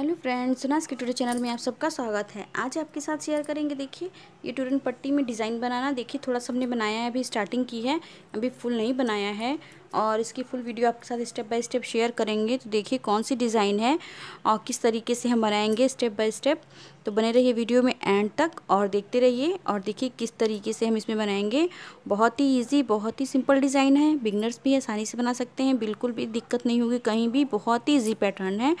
hello friends सुनास के tutor channel में आप सबका स्वागत है आज आपके साथ शेयर करेंगे देखिए ये टूरन पट्टी में डिज़ाइन बनाना देखिए थोड़ा सा हमने बनाया है अभी स्टार्टिंग की है अभी फुल नहीं बनाया है और इसकी फुल वीडियो आपके साथ स्टेप बाय स्टेप शेयर करेंगे तो देखिए कौन सी डिज़ाइन है और किस तरीके से हम बनाएंगे स्टेप बाय स्टेप तो बने रहिए वीडियो में एंड तक और देखते रहिए और देखिए किस तरीके से हम इसमें बनाएंगे बहुत ही ईजी बहुत ही सिंपल डिज़ाइन है बिगनर्स भी आसानी से बना सकते हैं बिल्कुल भी दिक्कत नहीं होगी कहीं भी बहुत ही ईजी पैटर्न है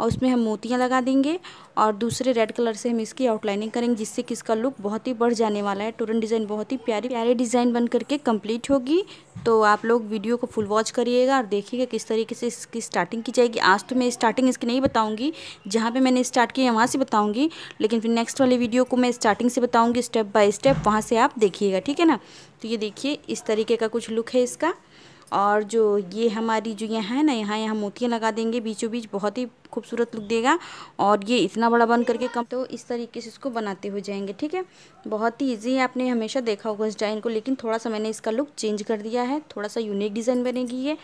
और उसमें हम मोतियाँ लगा देंगे और दूसरे रेड कलर से हम इसकी आउटलाइनिंग करेंगे जिससे कि इसका लुक बहुत ही बढ़ जाने वाला है टोरन डिज़ाइन बहुत ही प्यारी प्यारे डिज़ाइन बन करके कम्प्लीट होगी तो आप लोग वीडियो को फुल वॉच करिएगा और देखिएगा किस तरीके से इसकी स्टार्टिंग की जाएगी आज तो मैं स्टार्टिंग इसकी नहीं बताऊँगी जहाँ पर मैंने स्टार्ट किया है वहाँ से बताऊँगी लेकिन फिर नेक्स्ट वाले वीडियो को मैं स्टार्टिंग से बताऊँगी स्टेप बाय स्टेप वहाँ से आप देखिएगा ठीक है ना तो ये देखिए इस तरीके का कुछ लुक है इसका और जो ये हमारी जो यहाँ है ना यहाँ यहाँ मोतियाँ लगा देंगे बीचों बीच बहुत ही खूबसूरत लुक देगा और ये इतना बड़ा बन करके कम तो इस तरीके से इसको बनाते हुए जाएंगे ठीक है बहुत ही ईजी है आपने हमेशा देखा होगा इस डिज़ाइन को लेकिन थोड़ा सा मैंने इसका लुक चेंज कर दिया है थोड़ा सा यूनिक डिज़ाइन बनेगी ये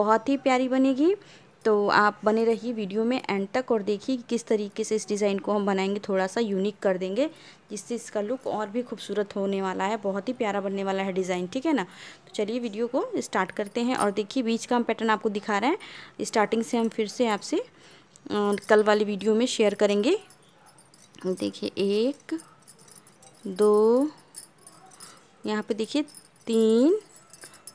बहुत ही प्यारी बनेगी तो आप बने रहिए वीडियो में एंड तक और देखिए कि किस तरीके से इस डिज़ाइन को हम बनाएंगे थोड़ा सा यूनिक कर देंगे जिससे इसका लुक और भी खूबसूरत होने वाला है बहुत ही प्यारा बनने वाला है डिज़ाइन ठीक है ना तो चलिए वीडियो को स्टार्ट करते हैं और देखिए बीच का हम पैटर्न आपको दिखा रहे हैं स्टार्टिंग से हम फिर से आपसे कल वाली वीडियो में शेयर करेंगे देखिए एक दो यहाँ पर देखिए तीन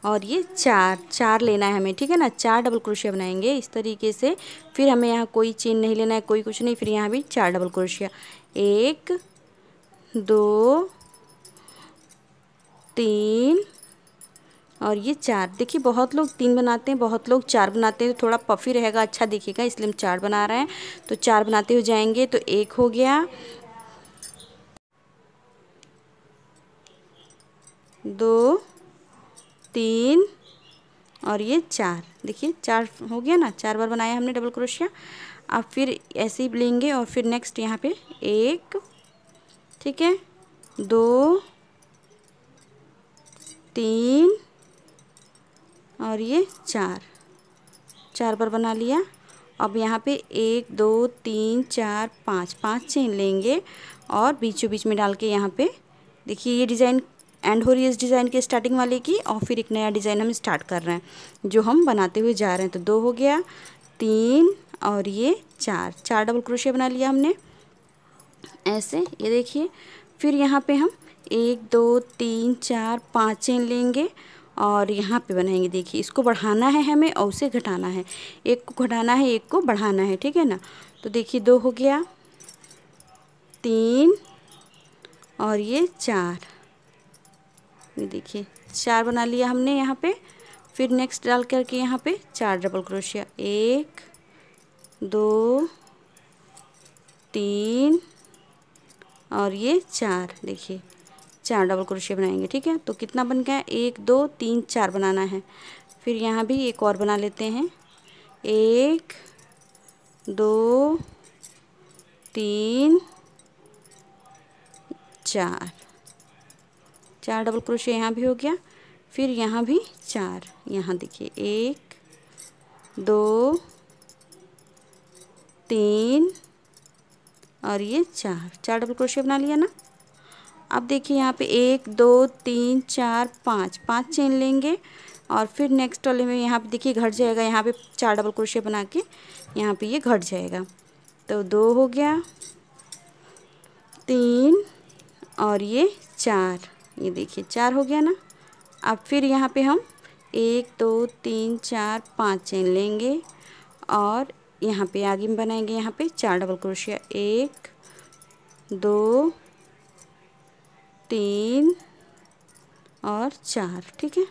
और ये चार चार लेना है हमें ठीक है ना चार डबल क्रोशिया बनाएंगे इस तरीके से फिर हमें यहाँ कोई चेन नहीं लेना है कोई कुछ नहीं फिर यहाँ भी चार डबल क्रोशिया एक दो तीन और ये चार देखिए बहुत लोग तीन बनाते हैं बहुत लोग चार बनाते हैं तो थोड़ा पफी रहेगा अच्छा दिखेगा इसलिए हम चार बना रहे हैं तो चार बनाते हुए जाएंगे तो एक हो गया दो तीन और ये चार देखिए चार हो गया ना चार बार बनाया हमने डबल क्रोशिया अब फिर ऐसे ही लेंगे और फिर नेक्स्ट यहाँ पे एक ठीक है दो तीन और ये चार चार बार बना लिया अब यहाँ पे एक दो तीन चार पाँच पाँच चेन लेंगे और बीचों बीच में डाल के यहाँ पे देखिए ये डिज़ाइन एंड हो रही है इस डिज़ाइन के स्टार्टिंग वाले की और फिर एक नया डिज़ाइन हम स्टार्ट कर रहे हैं जो हम बनाते हुए जा रहे हैं तो दो हो गया तीन और ये चार चार डबल क्रोशिया बना लिया हमने ऐसे ये देखिए फिर यहाँ पे हम एक दो तीन चार पाँच चेन लेंगे और यहाँ पे बनाएंगे देखिए इसको बढ़ाना है हमें और उसे घटाना है एक को घटाना है एक को बढ़ाना है ठीक है ना तो देखिए दो हो गया तीन और ये चार ये देखिए चार बना लिया हमने यहाँ पे फिर नेक्स्ट डाल करके यहाँ पे चार डबल क्रोशिया एक दो तीन और ये चार देखिए चार डबल क्रोशिया बनाएंगे ठीक है तो कितना बन गया एक दो तीन चार बनाना है फिर यहाँ भी एक और बना लेते हैं एक दो तीन चार चार डबल क्रोशे यहाँ भी हो गया फिर यहाँ भी चार यहाँ देखिए एक दो तीन और ये चार चार डबल क्रोशे बना लिया ना अब देखिए यहाँ पे एक दो तीन चार पाँच पाँच चेन लेंगे और फिर नेक्स्ट वाले में यहाँ पे देखिए घट जाएगा यहाँ पे चार डबल क्रोशे बना के यहाँ पे ये घट जाएगा तो दो हो गया तीन और ये चार ये देखिए चार हो गया ना अब फिर यहाँ पे हम एक दो तीन चार पाँच चेन लेंगे और यहाँ पे आगे में बनाएंगे यहाँ पे चार डबल क्रोशिया एक दो तीन और चार ठीक है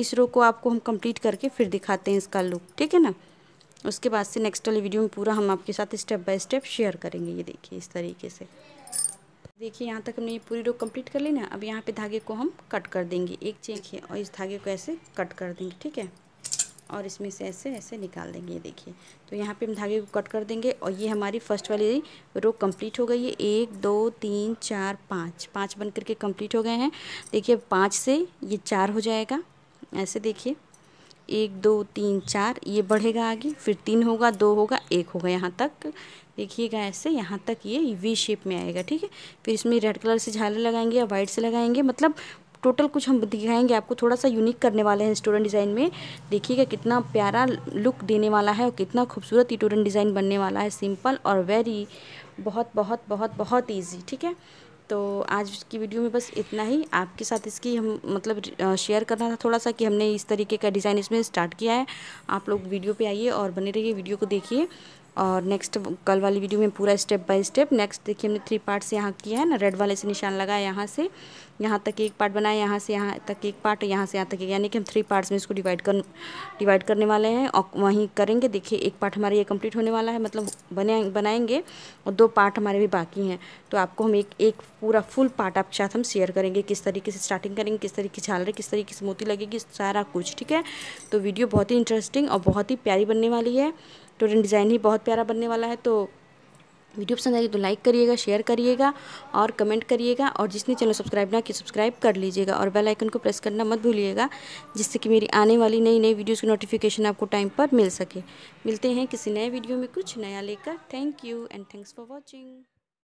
इस रो को आपको हम कंप्लीट करके फिर दिखाते हैं इसका लुक ठीक है ना उसके बाद से नेक्स्ट वाली वीडियो में पूरा हम आपके साथ स्टेप बाय स्टेप शेयर करेंगे ये देखिए इस तरीके से देखिए यहाँ तक हमने ये पूरी रो कंप्लीट कर ली ना अब यहाँ पे धागे को हम कट कर देंगे एक चेक है और इस धागे को ऐसे कट कर देंगे ठीक है और इसमें से ऐसे ऐसे निकाल देंगे ये देखिए तो यहाँ पे हम धागे को कट कर देंगे और ये हमारी फर्स्ट वाली रो कंप्लीट हो गई है एक दो तीन चार पाँच पाँच बन करके कम्प्लीट हो गए हैं देखिए पाँच से ये चार हो जाएगा ऐसे देखिए एक दो तीन चार ये बढ़ेगा आगे फिर तीन होगा दो होगा एक होगा यहाँ तक देखिएगा ऐसे यहाँ तक ये वी शेप में आएगा ठीक है फिर इसमें रेड कलर से झाले लगाएंगे या वाइट से लगाएंगे मतलब टोटल कुछ हम दिखाएंगे आपको थोड़ा सा यूनिक करने वाले हैं स्टूडेंट डिज़ाइन में देखिएगा कितना प्यारा लुक देने वाला है और कितना खूबसूरत स्टूडेंट डिज़ाइन बनने वाला है सिंपल और वेरी बहुत बहुत बहुत बहुत ईजी ठीक है तो आज की वीडियो में बस इतना ही आपके साथ इसकी हम मतलब शेयर करना था थोड़ा सा कि हमने इस तरीके का डिज़ाइन इसमें स्टार्ट किया है आप लोग वीडियो पे आइए और बने रहिए वीडियो को देखिए और नेक्स्ट कल वाली वीडियो में पूरा स्टेप बाय स्टेप नेक्स्ट देखिए हमने थ्री पार्ट्स यहाँ किया है ना रेड वाले से निशान लगाया यहाँ से यहाँ तक एक पार्ट बनाया यहाँ से यहाँ तक एक पार्ट यहाँ से यहाँ तक यानी कि हम थ्री पार्ट्स में इसको डिवाइड कर डिवाइड करने वाले हैं और वहीं करेंगे देखिए एक पार्ट हमारा ये कंप्लीट होने वाला है मतलब बने बनाएंगे और दो पार्ट हमारे भी बाकी हैं तो आपको हम एक एक पूरा फुल पार्ट आपके साथ हम शेयर करेंगे किस तरीके से स्टार्टिंग करेंगे किस तरीके से झालर किस तरीके से मोती लगेगी सारा कुछ ठीक है तो वीडियो बहुत ही इंटरेस्टिंग और बहुत ही प्यारी बनने वाली है टोरन डिज़ाइन ही बहुत प्यारा बनने वाला है तो वीडियो पसंद आएगी तो लाइक करिएगा शेयर करिएगा और कमेंट करिएगा और जिसने चैनल सब्सक्राइब ना कि सब्सक्राइब कर लीजिएगा और बेल आइकन को प्रेस करना मत भूलिएगा जिससे कि मेरी आने वाली नई नई वीडियोज़ की नोटिफिकेशन आपको टाइम पर मिल सके मिलते हैं किसी नए वीडियो में कुछ नया लेकर thank you and thanks for watching